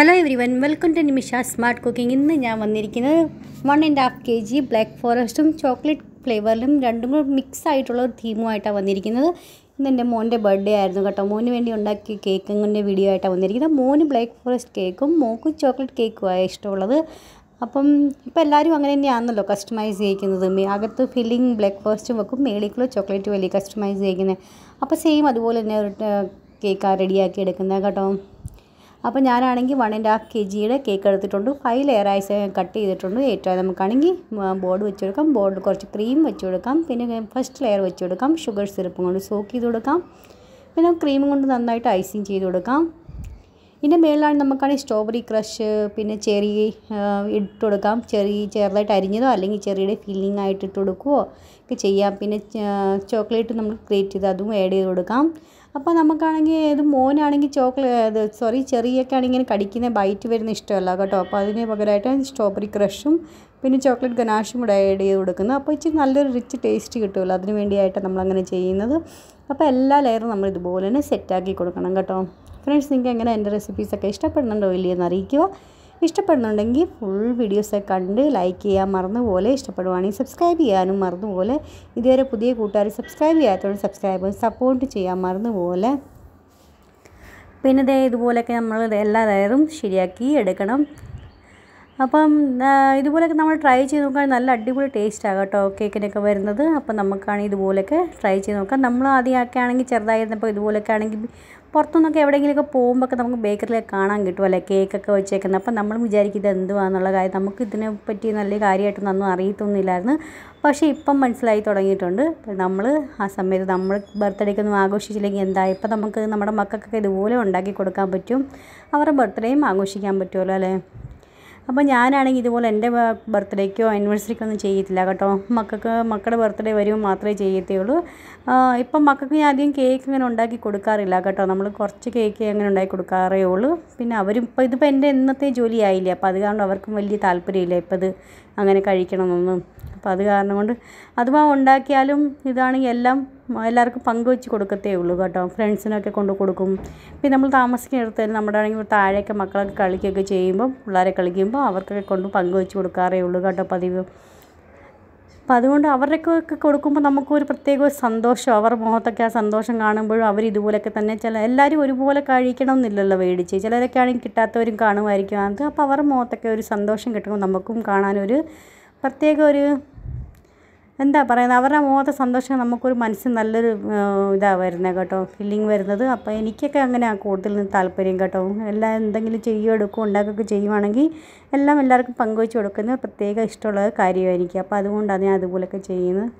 hello everyone welcome to Nimisha smart cooking ഇന്ന് ഞാൻ വന്നിരിക്കുന്നത് one and half K G black ഫോറസ്റ്റും chocolate ഫ്ലേവറിലും രണ്ടും കൂടെ മിക്സ് ആയിട്ടുള്ള ഒരു തീമുമായിട്ടാണ് വന്നിരിക്കുന്നത് ഇന്ന് എൻ്റെ മോൻ്റെ ബർത്ത്ഡേ ആയിരുന്നു കേട്ടോ മോന് വേണ്ടി ഉണ്ടാക്കിയ കേക്കിൻ്റെ വീഡിയോ ആയിട്ടാണ് വന്നിരിക്കുന്നത് മോന് ബ്ലാക്ക് ഫോറസ്റ്റ് കേക്കും മോക്ക് ചോക്ലേറ്റ് കേക്കും ആയ ഇഷ്ടമുള്ളത് അപ്പം ഇപ്പം എല്ലാവരും അങ്ങനെ തന്നെയാണല്ലോ കസ്റ്റമൈസ് ചെയ്യിക്കുന്നത് അകത്ത് ഫില്ലിംഗ് ബ്ലാക്ക് ഫോറസ്റ്റും വെക്കും മേളിക്കുള്ള ചോക്ലേറ്റ് വലിയ കസ്റ്റമൈസ് ചെയ്യിക്കുന്നത് അപ്പോൾ സെയിം അതുപോലെ തന്നെ ഒരു കേക്കാണ് റെഡിയാക്കി എടുക്കുന്നത് കേട്ടോ അപ്പോൾ ഞാനാണെങ്കിൽ വൺ ആൻഡ് ഹാഫ് കെ ജിയുടെ കേക്ക് എടുത്തിട്ടുണ്ട് ഫൈവ് ലെയറായി കട്ട് ചെയ്തിട്ടുണ്ട് ഏറ്റവും നമുക്കാണെങ്കിൽ ബോർഡ് വെച്ച് കൊടുക്കാം ബോർഡിൽ കുറച്ച് ക്രീം വെച്ച് കൊടുക്കാം പിന്നെ ഫസ്റ്റ് ലെയർ വെച്ച് കൊടുക്കാം ഷുഗർ സിറപ്പ് കൊണ്ട് സോക്ക് ചെയ്ത് കൊടുക്കാം പിന്നെ ക്രീം കൊണ്ട് നന്നായിട്ട് ഐസിങ് ചെയ്ത് കൊടുക്കാം ഇതിൻ്റെ മേളിലാണ് നമുക്കാണെങ്കിൽ സ്ട്രോബെറി ക്രഷ് പിന്നെ ചെറിയ ഇട്ട് കൊടുക്കാം ചെറിയ ചെറുതായിട്ട് അരിഞ്ഞതോ അല്ലെങ്കിൽ ചെറിയുടെ ഫില്ലിംഗ് ആയിട്ട് ഇട്ട് കൊടുക്കുകയോ ഒക്കെ ചെയ്യാം പിന്നെ ചോക്ലേറ്റ് നമ്മൾ ക്രിയേറ്റ് ചെയ്ത് അതും ആഡ് ചെയ്ത് കൊടുക്കാം അപ്പോൾ നമുക്കാണെങ്കിൽ ഇത് മോനാണെങ്കിൽ ചോക്ലേറ്റ് സോറി ചെറിയൊക്കെ ആണെങ്കിൽ ഇങ്ങനെ കടിക്കുന്ന ബൈറ്റ് വരുന്ന ഇഷ്ടമല്ല കേട്ടോ അപ്പോൾ അതിന് പകരമായിട്ട് സ്ട്രോബെറി ക്രഷും പിന്നെ ചോക്ലേറ്റ് ഗനാഷും കൂടെ ആഡ് ചെയ്ത് കൊടുക്കുന്നത് അപ്പോൾ ഇച്ചിരി നല്ലൊരു റിച്ച് ടേസ്റ്റ് കിട്ടുമല്ലോ അതിന് വേണ്ടിയായിട്ട് നമ്മളങ്ങനെ ചെയ്യുന്നത് അപ്പോൾ എല്ലാ ലെയറും നമ്മൾ ഇതുപോലെ തന്നെ സെറ്റാക്കി കൊടുക്കണം കേട്ടോ ഫ്രണ്ട്സ് നിങ്ങൾക്ക് എങ്ങനെ എൻ്റെ റെസിപ്പീസൊക്കെ ഇഷ്ടപ്പെടുന്നുണ്ടോ ഇല്ലയെന്ന് അറിയിക്കുക ഇഷ്ടപ്പെടുന്നുണ്ടെങ്കിൽ ഫുൾ വീഡിയോസ് കണ്ട് ലൈക്ക് ചെയ്യാൻ മറന്നുപോലെ ഇഷ്ടപ്പെടുവാണെങ്കിൽ സബ്സ്ക്രൈബ് ചെയ്യാനും മറന്നുപോലെ ഇതുവരെ പുതിയ കൂട്ടുകാർ സബ്സ്ക്രൈബ് ചെയ്യാത്തതുകൊണ്ട് സബ്സ്ക്രൈബ് സപ്പോർട്ട് ചെയ്യാൻ മറന്നുപോലെ പിന്നെ ഇതേ ഇതുപോലെയൊക്കെ നമ്മൾ എല്ലാ ലെയറും ശരിയാക്കി എടുക്കണം അപ്പം ഇതുപോലെയൊക്കെ നമ്മൾ ട്രൈ ചെയ്ത് നോക്കുകയാണെങ്കിൽ നല്ല അടിപൊളി ടേസ്റ്റ് ആകും കേട്ടോ കേക്കിനൊക്കെ വരുന്നത് അപ്പം നമുക്കാണെങ്കിൽ ഇതുപോലെയൊക്കെ ട്രൈ ചെയ്ത് നോക്കാം നമ്മൾ ആദ്യമൊക്കെ ആണെങ്കിൽ ചെറുതായിരുന്നപ്പോൾ ഇതുപോലെയൊക്കെ ആണെങ്കിൽ പുറത്തുനിന്നൊക്കെ എവിടെയെങ്കിലുമൊക്കെ പോകുമ്പോഴൊക്കെ നമുക്ക് ബേക്കറിയിലൊക്കെ കാണാൻ കിട്ടും കിട്ടുമല്ലേ കേക്കൊക്കെ വെച്ചേക്കുന്നത് അപ്പം നമ്മൾ വിചാരിക്കും ഇത് എന്തുവാന്നുള്ള കാര്യം നമുക്ക് ഇതിനെ പറ്റി നല്ല കാര്യമായിട്ടൊന്നും അറിയത്തൊന്നുമില്ലായിരുന്നു പക്ഷേ ഇപ്പം മനസ്സിലായി തുടങ്ങിയിട്ടുണ്ട് നമ്മൾ ആ സമയത്ത് നമ്മൾ ബർത്ത്ഡേക്ക് ഒന്നും ആഘോഷിച്ചില്ലെങ്കിൽ എന്താ ഇപ്പം നമുക്ക് നമ്മുടെ മക്കൾക്കൊക്കെ ഇതുപോലെ ഉണ്ടാക്കി കൊടുക്കാൻ പറ്റും അവരുടെ ബർത്ത്ഡേയും ആഘോഷിക്കാൻ പറ്റുമല്ലോ അല്ലേ അപ്പോൾ ഞാനാണെങ്കിൽ ഇതുപോലെ എൻ്റെ ബർത്ത്ഡേക്കോ ആനിവേഴ്സറിക്കോ ഒന്നും ചെയ്യത്തില്ല കേട്ടോ മക്കൾക്ക് മക്കളുടെ ബർത്ത്ഡേ വരുമ്പോൾ മാത്രമേ ചെയ്യത്തേ ഉള്ളൂ ഇപ്പം മക്കൾക്ക് ഞാൻ അധികം കേക്ക് ഇങ്ങനെ ഉണ്ടാക്കി കൊടുക്കാറില്ല കേട്ടോ നമ്മൾ കുറച്ച് കേക്ക് അങ്ങനെ ഉണ്ടാക്കി കൊടുക്കാറേ ഉള്ളൂ പിന്നെ അവരും ഇപ്പോൾ ഇതിപ്പോൾ എൻ്റെ ഇന്നത്തെ ജോലി ആയില്ല അപ്പം അത് കാരണം അവർക്കും വലിയ താല്പര്യമില്ല ഇപ്പം ഇത് അങ്ങനെ കഴിക്കണമെന്നൊന്നും അപ്പം അത് കാരണം കൊണ്ട് അഥവാ ഉണ്ടാക്കിയാലും ഇതാണെങ്കിൽ എല്ലാം എല്ലാവർക്കും പങ്കുവെച്ച് കൊടുക്കത്തേ ഉള്ളൂ കേട്ടോ ഫ്രണ്ട്സിനൊക്കെ കൊണ്ട് കൊടുക്കും പിന്നെ നമ്മൾ തന്നെ നമ്മുടെ ആണെങ്കിൽ താഴെയൊക്കെ മക്കളൊക്കെ കളിക്കുകയൊക്കെ ചെയ്യുമ്പം പിള്ളേരെ കളിക്കുമ്പോൾ അവർക്കൊക്കെ കൊണ്ട് പങ്കുവെച്ച് കൊടുക്കാറേ ഉള്ളൂ കേട്ടോ പതിവ് അപ്പം അതുകൊണ്ട് അവരുടെയൊക്കെ കൊടുക്കുമ്പോൾ നമുക്കൊരു പ്രത്യേക സന്തോഷം അവരുടെ മുഖത്തൊക്കെ ആ സന്തോഷം കാണുമ്പോഴും അവർ ഇതുപോലെയൊക്കെ തന്നെ ചില എല്ലാവരും ഒരുപോലെ എന്നില്ലല്ലോ മേടിച്ച് ചിലരൊക്കെ ആണെങ്കിൽ കിട്ടാത്തവരും കാണുമായിരിക്കും അത് അപ്പോൾ അവരുടെ മുഖത്തൊക്കെ ഒരു സന്തോഷം കിട്ടുമ്പോൾ നമുക്കും കാണാനൊരു പ്രത്യേക ഒരു എന്താ പറയുന്നത് അവരുടെ മുഖത്തെ സന്തോഷം നമുക്കൊരു മനസ്സിന് നല്ലൊരു ഇതാ വരുന്നത് കേട്ടോ ഫീലിംഗ് വരുന്നത് അപ്പോൾ എനിക്കൊക്കെ അങ്ങനെ കൂടുതൽ താല്പര്യം കേട്ടോ എല്ലാം എന്തെങ്കിലും ചെയ്യുകയോ എടുക്കുകയോ ഉണ്ടാക്കുകയൊക്കെ ചെയ്യുവാണെങ്കിൽ എല്ലാം എല്ലാവർക്കും പങ്കുവെച്ച് കൊടുക്കുന്ന പ്രത്യേക ഇഷ്ടമുള്ള കാര്യമായിരിക്കും അപ്പോൾ അതുകൊണ്ടാണ് ഞാൻ അതുപോലെയൊക്കെ ചെയ്യുന്നത്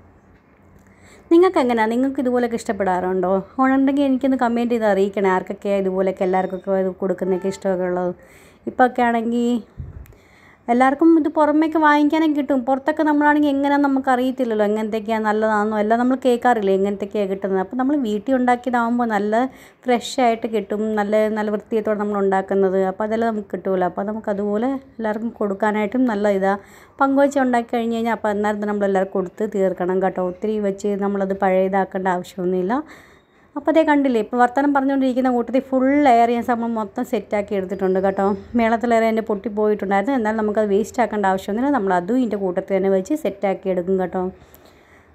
നിങ്ങൾക്ക് എങ്ങനെയാണ് നിങ്ങൾക്ക് ഇതുപോലൊക്കെ ഇഷ്ടപ്പെടാറുണ്ടോ ഉണ്ടെങ്കിൽ എനിക്കൊന്ന് കമൻറ്റ് ചെയ്ത് അറിയിക്കണേ ആർക്കൊക്കെയാണ് ഇതുപോലൊക്കെ എല്ലാവർക്കൊക്കെ കൊടുക്കുന്നതൊക്കെ ഇഷ്ടമൊക്കെ ഉള്ളത് ഇപ്പോഴൊക്കെ ആണെങ്കിൽ എല്ലാവർക്കും ഇത് പുറമേക്ക് വാങ്ങിക്കാനൊക്കെ കിട്ടും പുറത്തൊക്കെ നമ്മളാണെങ്കിൽ എങ്ങനെയാണെന്ന് നമുക്ക് അറിയത്തില്ലല്ലോ എങ്ങനത്തെയൊക്കെയാണ് നല്ലതാണെന്നോ എല്ലാം നമ്മൾ കേൾക്കാറില്ല എങ്ങനത്തെയൊക്കെയാണ് കിട്ടുന്നത് അപ്പോൾ നമ്മൾ വീട്ടിൽ ഉണ്ടാക്കിയതാകുമ്പോൾ നല്ല ഫ്രഷ് ആയിട്ട് കിട്ടും നല്ല നല്ല വൃത്തിയത്തോടെ നമ്മൾ ഉണ്ടാക്കുന്നത് അപ്പോൾ അതെല്ലാം നമുക്ക് കിട്ടുമല്ലോ അപ്പോൾ നമുക്ക് അതുപോലെ എല്ലാവർക്കും കൊടുക്കാനായിട്ടും നല്ല ഇതാണ് പങ്കുവച്ച് ഉണ്ടാക്കി കഴിഞ്ഞ് കഴിഞ്ഞാൽ അപ്പോൾ അന്നേരം നമ്മളെല്ലാവർക്കും കൊടുത്ത് തീർക്കണം കേട്ടോ ഒത്തിരി വെച്ച് നമ്മളത് പഴയതാക്കേണ്ട ആവശ്യമൊന്നുമില്ല അപ്പോൾ അതേ കണ്ടില്ലേ ഇപ്പോൾ വർത്തമാനം പറഞ്ഞുകൊണ്ടിരിക്കുന്ന കൂട്ടത്തിൽ ഫുൾ ലെയർ ഞാൻ നമ്മൾ മൊത്തം സെറ്റാക്കി എടുത്തിട്ടുണ്ട് കേട്ടോ മേളത്തിലേറെ എൻ്റെ പൊട്ടിപ്പോയിട്ടുണ്ടായിരുന്നു എന്നാൽ നമുക്കത് വേസ്റ്റ് ആക്കേണ്ട ആവശ്യമൊന്നുമില്ല നമ്മൾ അതും ഇതിൻ്റെ കൂട്ടത്തിൽ തന്നെ വെച്ച് സെറ്റാക്കി എടുക്കും കേട്ടോ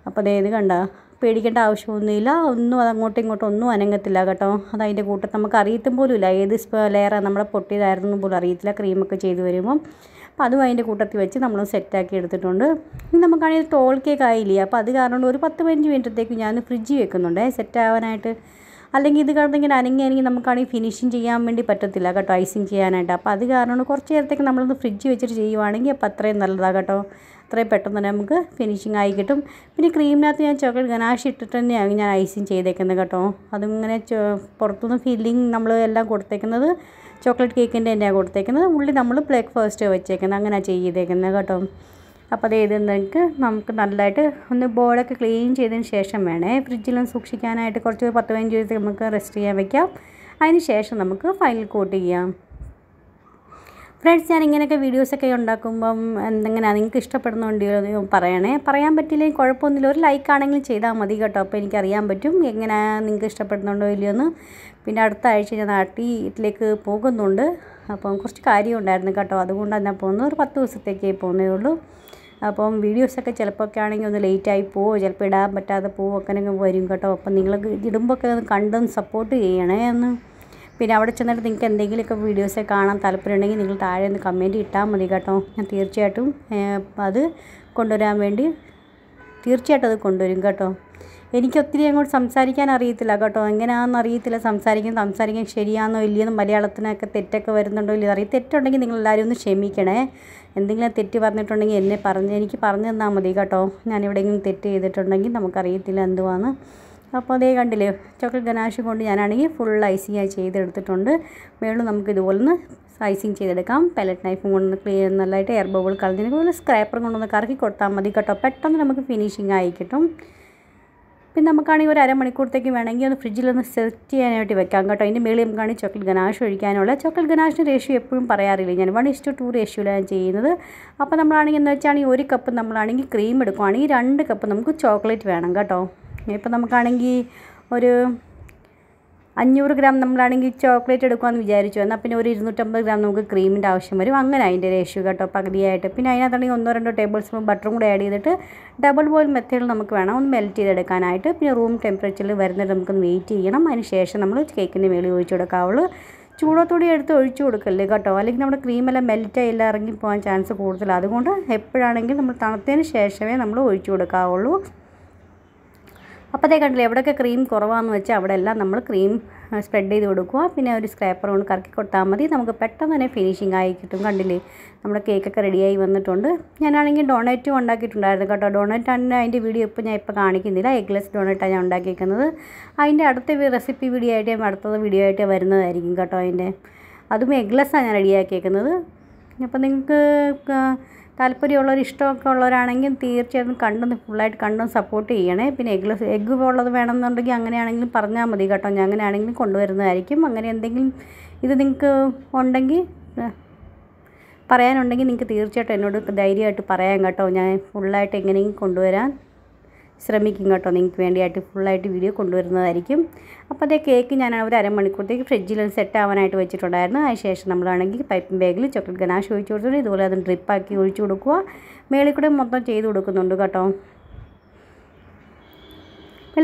അപ്പോൾ അതേ ഇത് കണ്ട പേടിക്കേണ്ട ആവശ്യമൊന്നുമില്ല ഒന്നും അതങ്ങോട്ടും ഇങ്ങോട്ടും ഒന്നും അനങ്ങത്തില്ല കേട്ടോ അത് അതിൻ്റെ കൂട്ടത്തിൽ നമുക്ക് അറിയത്തും ഇല്ല ഏത് ലെയറാണ് നമ്മുടെ പൊട്ടിയതായിരുന്നു പോലും അറിയത്തില്ല ക്രീമൊക്കെ ചെയ്ത് വരുമ്പം അപ്പോൾ അതും അതിൻ്റെ കൂട്ടത്തിൽ വെച്ച് നമ്മൾ സെറ്റാക്കി എടുത്തിട്ടുണ്ട് ഇനി നമുക്കാണെങ്കിൽ ടോൾ കേക്ക് ആയില്ല അപ്പോൾ അത് കാരണം ഒരു പത്ത് പതിനഞ്ച് മിനിറ്റത്തേക്ക് ഞാൻ ഫ്രിഡ്ജ് വെക്കുന്നുണ്ട് സെറ്റ് ആവാനായിട്ട് അല്ലെങ്കിൽ ഇത് കാരണം ഇങ്ങനെ അനങ്ങി അനങ്ങി നമുക്കാണെങ്കിൽ ഫിനിഷിങ് ചെയ്യാൻ വേണ്ടി പറ്റത്തില്ല കേട്ടോ ഐസിങ് ചെയ്യാനായിട്ട് അപ്പോൾ അത് കാരണം കുറച്ച് നേരത്തേക്ക് നമ്മളൊന്ന് ഫ്രിഡ്ജ് വെച്ചിട്ട് ചെയ്യുവാണെങ്കിൽ അപ്പോൾ അത്രയും നല്ലതാണ് കേട്ടോ അത്രയും പെട്ടെന്ന് തന്നെ നമുക്ക് ഫിനിഷിങ് ആയി കിട്ടും പിന്നെ ക്രീമിനകത്ത് ഞാൻ ചോക്ലേറ്റ് ഗനാഷ് ഇട്ടിട്ട് തന്നെയാണ് ഞാൻ ഐസിങ് ചെയ്തേക്കുന്നത് കേട്ടോ അതിങ്ങനെ പുറത്തുനിന്ന് ഫില്ലിങ് നമ്മൾ എല്ലാം കൊടുത്തേക്കുന്നത് ചോക്ലേറ്റ് കേക്കിൻ്റെ തന്നെയാണ് കൊടുത്തേക്കുന്നത് ഉള്ളി നമ്മൾ ബ്രേക്ക്ഫാസ്റ്റ് വെച്ചേക്കുന്നത് അങ്ങനെ ചെയ്തേക്കുന്നത് കേട്ടോ അപ്പോൾ അത് ചെയ്തെങ്കിൽ നമുക്ക് നല്ലതായിട്ട് ഒന്ന് ബോളൊക്കെ ക്ലീൻ ചെയ്തതിന് ശേഷം വേണേ ഫ്രിഡ്ജിലൊന്ന് സൂക്ഷിക്കാനായിട്ട് കുറച്ച് പത്ത് പതിനഞ്ച് ദിവസം നമുക്ക് റെസ്റ്റ് ചെയ്യാൻ വയ്ക്കാം അതിന് ശേഷം നമുക്ക് ഫൈനൽ കോട്ട് ചെയ്യാം ഫ്രണ്ട്സ് ഞാൻ ഇങ്ങനെയൊക്കെ വീഡിയോസൊക്കെ ഉണ്ടാക്കുമ്പം എന്തെങ്കിലും നിങ്ങൾക്ക് ഇഷ്ടപ്പെടുന്നുണ്ടോ എന്ന് പറയണേ പറയാൻ പറ്റില്ലെങ്കിൽ കുഴപ്പമൊന്നുമില്ല ഒരു ലൈക്ക് ആണെങ്കിലും ചെയ്താൽ മതി കേട്ടോ അപ്പോൾ എനിക്കറിയാൻ പറ്റും എങ്ങനെ നിങ്ങൾക്ക് ഇഷ്ടപ്പെടുന്നുണ്ടോ ഇല്ലയോന്ന് പിന്നെ അടുത്ത ആഴ്ച ഞാൻ നാട്ടി ഇതിലേക്ക് പോകുന്നുണ്ട് അപ്പം കുറച്ച് കാര്യം ഉണ്ടായിരുന്നു കേട്ടോ അതുകൊണ്ട് തന്നെ പോകുന്നത് ഒരു പത്ത് ദിവസത്തേക്കേ പോകുന്നേ ഉള്ളൂ അപ്പം വീഡിയോസൊക്കെ ചിലപ്പോഴൊക്കെ ആണെങ്കിൽ ഒന്ന് ലേറ്റായി പോവോ ചിലപ്പോൾ ഇടാൻ പറ്റാതെ പോവോ ഒക്കെ വരും കേട്ടോ അപ്പം നിങ്ങൾ ഇടുമ്പോഴൊക്കെ ഒന്ന് കണ്ടും സപ്പോർട്ട് ചെയ്യണേ എന്ന് പിന്നെ അവിടെ ചെന്നിട്ട് നിങ്ങൾക്ക് എന്തെങ്കിലുമൊക്കെ വീഡിയോസ് കാണാൻ താല്പര്യമുണ്ടെങ്കിൽ നിങ്ങൾ താഴെ ഒന്ന് കമൻറ്റ് ഇട്ടാൽ മതി കേട്ടോ ഞാൻ തീർച്ചയായിട്ടും അത് കൊണ്ടുവരാൻ വേണ്ടി തീർച്ചയായിട്ടും അത് കൊണ്ടുവരും കേട്ടോ എനിക്ക് ഒത്തിരി അങ്ങോട്ട് സംസാരിക്കാൻ അറിയത്തില്ല കേട്ടോ എങ്ങനെയാണെന്ന് അറിയത്തില്ല സംസാരിക്കും സംസാരിക്കാൻ ശരിയാണോ ഇല്ലയോ മലയാളത്തിനൊക്കെ തെറ്റൊക്കെ വരുന്നുണ്ടോ ഇല്ലയോ അറിയാം തെറ്റുണ്ടെങ്കിൽ നിങ്ങൾ എല്ലാവരും ഒന്ന് ക്ഷമിക്കണേ എന്തെങ്കിലും തെറ്റ് പറഞ്ഞിട്ടുണ്ടെങ്കിൽ എന്നെ പറഞ്ഞ് എനിക്ക് പറഞ്ഞു തന്നാൽ മതി കേട്ടോ ഞാനിവിടെയെങ്കിലും തെറ്റ് ചെയ്തിട്ടുണ്ടെങ്കിൽ നമുക്കറിയത്തില്ല എന്തുവാണ് അപ്പോൾ അതേ കണ്ടില്ലേ ചോക്ലേറ്റ് ഗനാഷ് കൊണ്ട് ഞാനാണെങ്കിൽ ഫുൾ ഐസിങ് ആയി ചെയ്തെടുത്തിട്ടുണ്ട് മേളിൽ നമുക്ക് ഇതുപോലെ ഒന്ന് ഐസിങ് ചെയ്തെടുക്കാം പലറ്റ് നൈഫും കൊണ്ട് ക്ലിയർ നല്ലതായിട്ട് എയർ ബബിൾ കളഞ്ഞതിന് പോലെ സ്ക്രാപ്പറും കൊണ്ടൊന്ന് കറക്കി കൊടുത്താൽ മതി കേട്ടോ പെട്ടെന്ന് നമുക്ക് ഫിനിഷിങ് ആയി കിട്ടും പിന്നെ നമുക്കാണെങ്കിൽ ഒരു അരമണിക്കൂറത്തേക്ക് വേണമെങ്കിൽ ഒന്ന് ഫ്രിഡ്ജിലൊന്ന് സെറ്റ് ചെയ്യാനായിട്ട് വെക്കാം കേട്ടോ അതിൻ്റെ മേളിൽ നമുക്കാണെങ്കിൽ ചോക്ലേറ്റ് ഗനാഷ് ഒഴിക്കാനുള്ള ചോക്ലേറ്റ് ഗനാഷിൻ്റെ റേഷ്യോ എപ്പോഴും പറയാറില്ല ഞാൻ വൺ ഇഷ്ടു ടു റേഷ്യോയിലാണ് ചെയ്യുന്നത് അപ്പോൾ നമ്മളാണെങ്കിൽ എന്ന് വെച്ചാണെങ്കിൽ ഒരു കപ്പ് നമ്മളാണെങ്കിൽ ക്രീം എടുക്കുകയാണെങ്കിൽ രണ്ട് കപ്പ് നമുക്ക് ചോക്ലേറ്റ് വേണം കേട്ടോ ഇപ്പോൾ നമുക്കാണെങ്കിൽ ഒരു അഞ്ഞൂറ് ഗ്രാം നമ്മളാണെങ്കിൽ ചോക്ലേറ്റ് എടുക്കുകയെന്ന് വിചാരിച്ചു എന്നാൽ പിന്നെ ഒരു ഇരുന്നൂറ്റമ്പത് ഗ്രാം നമുക്ക് ക്രീമിൻ്റെ ആവശ്യം വരും അങ്ങനെ അതിൻ്റെ രേഷ്യൂ കേട്ടോ പകുതിയായിട്ട് പിന്നെ അതിനകത്താണെങ്കിൽ ഒന്നോ രണ്ടോ ടേബിൾ സ്പൂൺ ബട്ടറും കൂടെ ആഡ് ചെയ്തിട്ട് ഡബിൾ ബോയിൽ മെത്തേഡ് നമുക്ക് വേണം ഒന്ന് മെൽറ്റ് ചെയ്തെടുക്കാനായിട്ട് പിന്നെ റൂം ടെമ്പറേച്ചറിൽ വരുന്നത് നമുക്കൊന്ന് വെയിറ്റ് ചെയ്യണം അതിന് ശേഷം നമ്മൾ കേക്കിൻ്റെ മേളിൽ ഒഴിച്ചു കൊടുക്കാവുള്ളൂ ചൂടോത്തോടെ എടുത്ത് ഒഴിച്ചു കൊടുക്കല്ലേ കേട്ടോ അല്ലെങ്കിൽ നമ്മുടെ ക്രീമെല്ലാം മെൽറ്റ് ആയില്ല ഇറങ്ങി പോകാൻ ചാൻസ് കൂടുതലാണ് അതുകൊണ്ട് എപ്പോഴാണെങ്കിലും നമ്മൾ തണുത്തതിന് ശേഷമേ നമ്മൾ ഒഴിച്ചു കൊടുക്കാവുള്ളൂ അപ്പോൾ കണ്ടില്ല എവിടെയൊക്കെ ക്രീം കുറവാന്ന് വെച്ചാൽ അവിടെ എല്ലാം നമ്മൾ ക്രീം സ്പ്രെഡ് ചെയ്ത് കൊടുക്കുക പിന്നെ ഒരു സ്ക്രാപ്പർ കൊണ്ട് കറക്കി കൊടുത്താൽ മതി നമുക്ക് പെട്ടെന്ന് തന്നെ ഫിനിഷിംഗ് ആയി കിട്ടും കണ്ടില്ലേ നമ്മുടെ കേക്കൊക്കെ റെഡിയായി വന്നിട്ടുണ്ട് ഞാനാണെങ്കിൽ ഡൊണേറ്റും ഉണ്ടാക്കിയിട്ടുണ്ടായിരുന്നു കേട്ടോ ഡൊണേറ്റാണ് അതിൻ്റെ വീഡിയോ ഇപ്പോൾ ഞാൻ ഇപ്പോൾ കാണിക്കുന്നില്ല എഗ്ലെസ് ഡൊണേറ്റാണ് ഞാൻ ഉണ്ടാക്കിയിരിക്കുന്നത് അതിൻ്റെ അടുത്ത റെസിപ്പി വീഡിയോ ആയിട്ട് അടുത്ത വീഡിയോ ആയിട്ട് വരുന്നതായിരിക്കും കേട്ടോ അതിൻ്റെ അതും എഗ്ലെസ്സാണ് ഞാൻ റെഡിയാക്കിയേക്കുന്നത് അപ്പോൾ നിങ്ങൾക്ക് താല്പര്യമുള്ളവർ ഇഷ്ടമൊക്കെ ഉള്ളവരാണെങ്കിൽ തീർച്ചയായിട്ടും കണ്ടും ഫുള്ളായിട്ട് കണ്ടും സപ്പോർട്ട് ചെയ്യണേ പിന്നെ എഗ്ഗ് എഗ്ഗ് ഉള്ളത് വേണമെന്നുണ്ടെങ്കിൽ അങ്ങനെയാണെങ്കിലും പറഞ്ഞാൽ മതി കേട്ടോ ഞാൻ അങ്ങനെയാണെങ്കിലും കൊണ്ടുവരുന്നതായിരിക്കും അങ്ങനെ എന്തെങ്കിലും ഇത് നിങ്ങൾക്ക് ഉണ്ടെങ്കിൽ പറയാനുണ്ടെങ്കിൽ നിങ്ങൾക്ക് തീർച്ചയായിട്ടും എന്നോട് ധൈര്യമായിട്ട് പറയാം കേട്ടോ ഞാൻ ഫുള്ളായിട്ട് എങ്ങനെയെങ്കിലും കൊണ്ടുവരാൻ ശ്രമിക്കും കേട്ടോ നിങ്ങൾക്ക് വേണ്ടിയായിട്ട് ഫുള്ളായിട്ട് വീഡിയോ കൊണ്ടുവരുന്നതായിരിക്കും അപ്പോൾ അതേ കേക്ക് ഞാൻ ഒരു അരമണിക്കൂറത്തേക്ക് ഫ്രിഡ്ജിൽ സെറ്റ് ആവാനായിട്ട് വെച്ചിട്ടുണ്ടായിരുന്നു അതിനുശേഷം നമ്മളാണെങ്കിൽ പൈപ്പിംഗ് ബാഗിൽ ചോക്ലേറ്റ് ഗനാഷ് ഒഴിച്ചു കൊടുത്തിട്ട് ഇതുപോലെ അതും ഡ്രിപ്പാക്കി ഒഴിച്ചു കൊടുക്കുക മേളിൽ കൂടെ മൊത്തം ചെയ്ത് കൊടുക്കുന്നുണ്ട് കേട്ടോ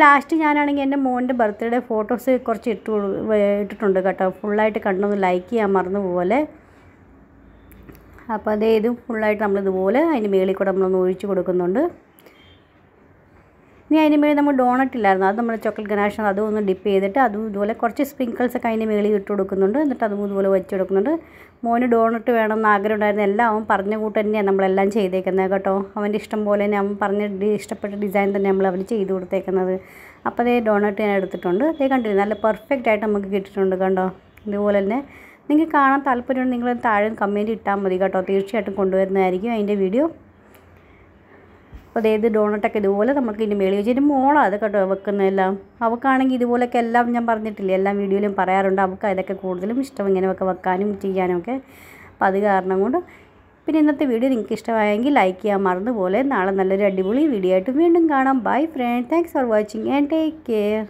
ലാസ്റ്റ് ഞാനാണെങ്കിൽ എൻ്റെ മോൻ്റെ ബർത്ത്ഡേ ഫോട്ടോസ് കുറച്ച് ഇട്ടു ഇട്ടിട്ടുണ്ട് കേട്ടോ ഫുള്ളായിട്ട് കണ്ടൊന്ന് ലൈക്ക് ചെയ്യാൻ മറന്നു പോലെ അപ്പോൾ അതേ ഇതും ഫുള്ളായിട്ട് നമ്മളിതുപോലെ അതിന് മേളിൽ കൂടെ നമ്മളൊന്ന് ഒഴിച്ചു കൊടുക്കുന്നുണ്ട് ഇനി അതിന് മേളിൽ നമ്മൾ ഡോണറ്റ് ഇല്ലായിരുന്നു അത് നമ്മൾ ചോക്ലേറ്റ് ഗനാഷ് അതും ഒന്ന് ഡിപ്പ് ചെയ്തിട്ട് അതും ഇതുപോലെ കുറച്ച് സ്പ്രിങ്കിൾസ് ഒക്കെ അതിൻ്റെ മേളിൽ ഇട്ട് കൊടുക്കുന്നുണ്ട് എന്നിട്ട് അതും ഇതുപോലെ വെച്ച് കൊടുക്കുന്നുണ്ട് മോന് ഡോണറ്റ് വേണമെന്ന് ആഗ്രഹം ഉണ്ടായിരുന്നു എല്ലാം അവൻ പറഞ്ഞ കൂട്ട് തന്നെയാണ് നമ്മളെല്ലാം ചെയ്തേക്കുന്നത് കേട്ടോ അവൻ്റെ ഇഷ്ടം പോലെ തന്നെ അവൻ പറഞ്ഞ ഇഷ്ടപ്പെട്ട ഡിസൈൻ തന്നെ നമ്മൾ അവർ ചെയ്ത് കൊടുത്തേക്കുന്നത് അപ്പോൾ അതേ ഡോണറ്റ് ഞാൻ എടുത്തിട്ടുണ്ട് അതേ കണ്ടിരുന്നു നല്ല പെർഫെക്റ്റ് ആയിട്ട് നമുക്ക് കിട്ടിയിട്ടുണ്ട് കണ്ടോ ഇതുപോലെ തന്നെ നിങ്ങൾക്ക് കാണാൻ താല്പര്യമുണ്ട് നിങ്ങൾ താഴെ കമൻറ്റ് ഇട്ടാൽ മതി കേട്ടോ തീർച്ചയായിട്ടും കൊണ്ടുവരുന്നതായിരിക്കും അതിൻ്റെ വീഡിയോ അപ്പോൾ അതായത് ഡോണട്ടൊക്കെ ഇതുപോലെ നമുക്ക് ഇതിൻ്റെ മേളി വെച്ചിട്ട് മോളാണ് അത് കേട്ടോ വെക്കുന്നതെല്ലാം അവൾക്കാണെങ്കിൽ ഇതുപോലെയൊക്കെ എല്ലാം ഞാൻ പറഞ്ഞിട്ടില്ലേ എല്ലാ വീഡിയോയിലും പറയാറുണ്ട് അവൾക്ക് അതൊക്കെ കൂടുതലും ഇഷ്ടം ഇങ്ങനെയൊക്കെ വെക്കാനും ചെയ്യാനും ഒക്കെ അപ്പോൾ അത് കാരണം കൊണ്ട് പിന്നെ ഇന്നത്തെ വീഡിയോ നിങ്ങൾക്ക് ഇഷ്ടമായെങ്കിൽ ലൈക്ക് ചെയ്യാൻ മറന്നുപോലെ നാളെ നല്ലൊരു അടിപൊളി വീഡിയോ ആയിട്ട് വീണ്ടും കാണാം bye friend thanks for watching and take care